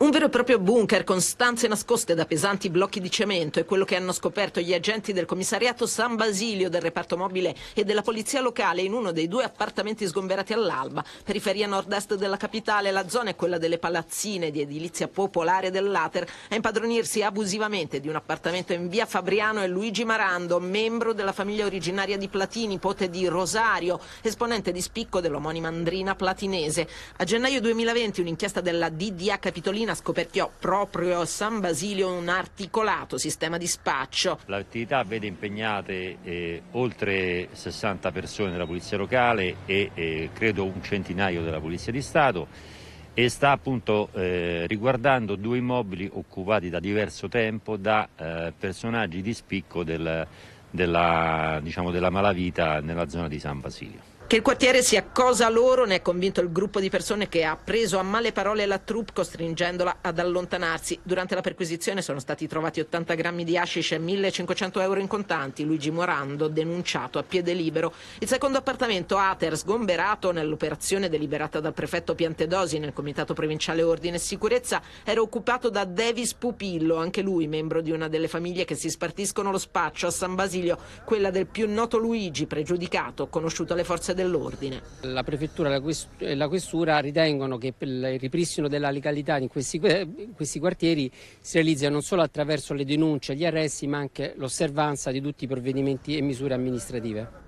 Un vero e proprio bunker con stanze nascoste da pesanti blocchi di cemento è quello che hanno scoperto gli agenti del commissariato San Basilio del reparto mobile e della polizia locale in uno dei due appartamenti sgomberati all'alba. Periferia nord-est della capitale, la zona è quella delle palazzine di edilizia popolare dell'Ater a impadronirsi abusivamente di un appartamento in via Fabriano e Luigi Marando, membro della famiglia originaria di Platini, nipote di Rosario, esponente di spicco dell'omonima Andrina Platinese. A gennaio 2020 un'inchiesta della DDA Capitolina mattina scoperchiò proprio a San Basilio un articolato sistema di spaccio. L'attività vede impegnate eh, oltre 60 persone della Polizia Locale e eh, credo un centinaio della Polizia di Stato e sta appunto eh, riguardando due immobili occupati da diverso tempo da eh, personaggi di spicco del, della, diciamo, della malavita nella zona di San Basilio. Che il quartiere sia cosa loro ne è convinto il gruppo di persone che ha preso a male parole la troupe costringendola ad allontanarsi. Durante la perquisizione sono stati trovati 80 grammi di hashish e 1500 euro in contanti. Luigi Morando denunciato a piede libero. Il secondo appartamento Ater sgomberato nell'operazione deliberata dal prefetto Piantedosi nel comitato provinciale ordine e sicurezza era occupato da Davis Pupillo, anche lui membro di una delle famiglie che si spartiscono lo spaccio a San Basilio, quella del più noto Luigi pregiudicato, conosciuto alle forze dell'ordine. La prefettura e la questura ritengono che il ripristino della legalità in questi, in questi quartieri si realizzi non solo attraverso le denunce e gli arresti ma anche l'osservanza di tutti i provvedimenti e misure amministrative.